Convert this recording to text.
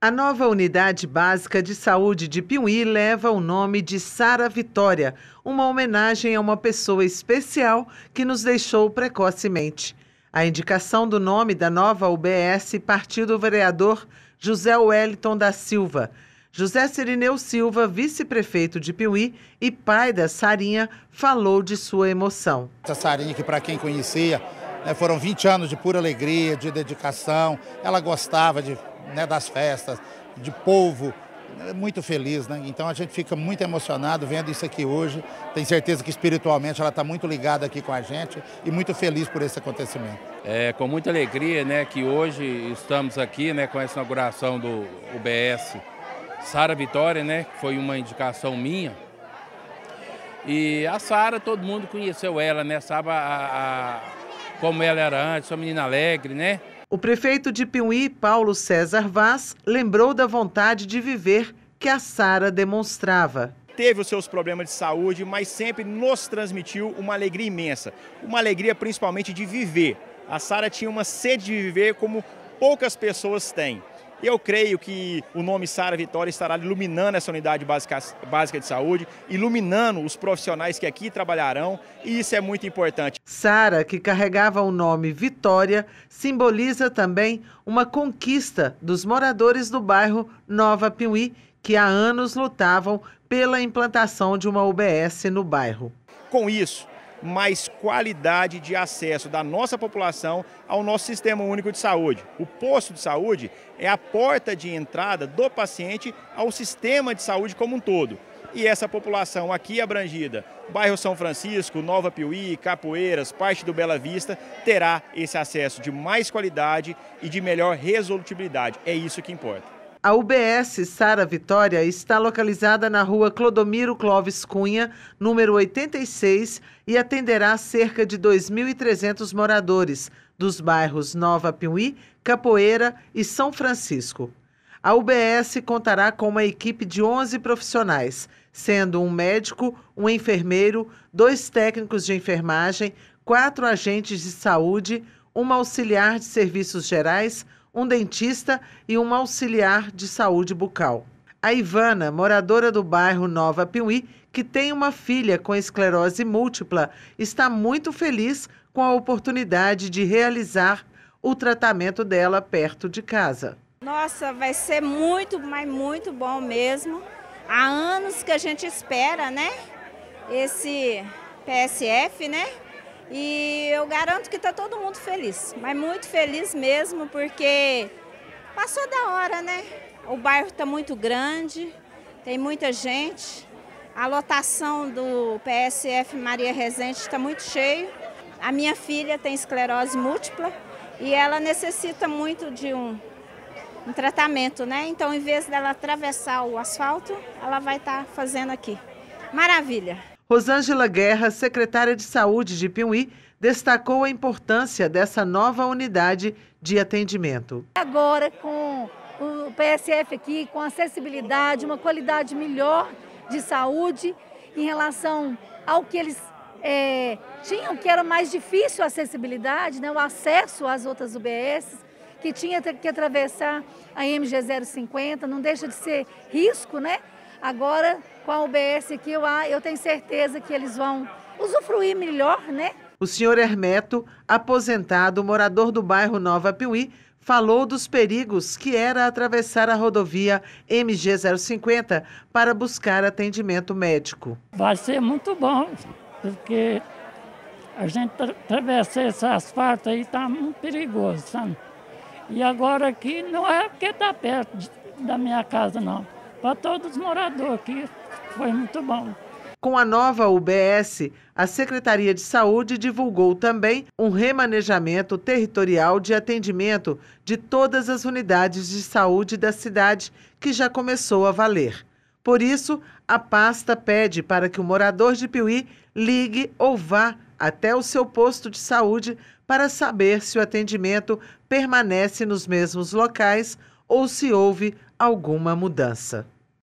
A nova unidade básica de saúde de Piuí leva o nome de Sara Vitória, uma homenagem a uma pessoa especial que nos deixou precocemente. A indicação do nome da nova UBS partiu do vereador José Wellington da Silva. José Sirineu Silva, vice-prefeito de Piuí e pai da Sarinha, falou de sua emoção. Essa Sarinha que para quem conhecia né? Foram 20 anos de pura alegria, de dedicação. Ela gostava de, né, das festas, de povo, né, muito feliz, né? Então a gente fica muito emocionado vendo isso aqui hoje. Tenho certeza que espiritualmente ela está muito ligada aqui com a gente e muito feliz por esse acontecimento. É com muita alegria, né, que hoje estamos aqui, né, com essa inauguração do UBS Sara Vitória, né, que foi uma indicação minha. E a Sara, todo mundo conheceu ela, né, sabe a, a como ela era antes, uma menina alegre, né? O prefeito de Piuí, Paulo César Vaz, lembrou da vontade de viver que a Sara demonstrava. Teve os seus problemas de saúde, mas sempre nos transmitiu uma alegria imensa. Uma alegria principalmente de viver. A Sara tinha uma sede de viver como poucas pessoas têm. E eu creio que o nome Sara Vitória estará iluminando essa unidade básica, básica de saúde, iluminando os profissionais que aqui trabalharão, e isso é muito importante. Sara, que carregava o nome Vitória, simboliza também uma conquista dos moradores do bairro Nova Piuí, que há anos lutavam pela implantação de uma UBS no bairro. Com isso, mais qualidade de acesso da nossa população ao nosso sistema único de saúde. O posto de saúde é a porta de entrada do paciente ao sistema de saúde como um todo. E essa população aqui abrangida, bairro São Francisco, Nova Piuí, Capoeiras, parte do Bela Vista, terá esse acesso de mais qualidade e de melhor resolutibilidade. É isso que importa. A UBS Sara Vitória está localizada na rua Clodomiro Clóvis Cunha, número 86, e atenderá cerca de 2.300 moradores dos bairros Nova Piuí, Capoeira e São Francisco. A UBS contará com uma equipe de 11 profissionais, sendo um médico, um enfermeiro, dois técnicos de enfermagem, quatro agentes de saúde, uma auxiliar de serviços gerais, um dentista e uma auxiliar de saúde bucal. A Ivana, moradora do bairro Nova Piuí, que tem uma filha com esclerose múltipla, está muito feliz com a oportunidade de realizar o tratamento dela perto de casa. Nossa, vai ser muito, mas muito bom mesmo. Há anos que a gente espera, né? Esse PSF, né? E eu garanto que está todo mundo feliz, mas muito feliz mesmo, porque passou da hora, né? O bairro está muito grande, tem muita gente. A lotação do PSF Maria Resende está muito cheio. A minha filha tem esclerose múltipla e ela necessita muito de um, um tratamento, né? Então, em vez dela atravessar o asfalto, ela vai estar tá fazendo aqui. Maravilha! Rosângela Guerra, secretária de Saúde de Piuí, destacou a importância dessa nova unidade de atendimento. Agora, com o PSF aqui, com acessibilidade, uma qualidade melhor de saúde em relação ao que eles é, tinham, que era mais difícil a acessibilidade, né, o acesso às outras UBS, que tinha que atravessar a MG 050, não deixa de ser risco, né? Agora, com a UBS aqui, eu, eu tenho certeza que eles vão usufruir melhor, né? O senhor Hermeto, aposentado, morador do bairro Nova Piuí, falou dos perigos que era atravessar a rodovia MG 050 para buscar atendimento médico. Vai ser muito bom, porque a gente atravessa esse asfalto aí está muito perigoso, sabe? E agora aqui não é porque está perto da minha casa, não para todos os moradores aqui. Foi muito bom. Com a nova UBS, a Secretaria de Saúde divulgou também um remanejamento territorial de atendimento de todas as unidades de saúde da cidade, que já começou a valer. Por isso, a pasta pede para que o morador de Piuí ligue ou vá até o seu posto de saúde para saber se o atendimento permanece nos mesmos locais ou se houve alguma mudança.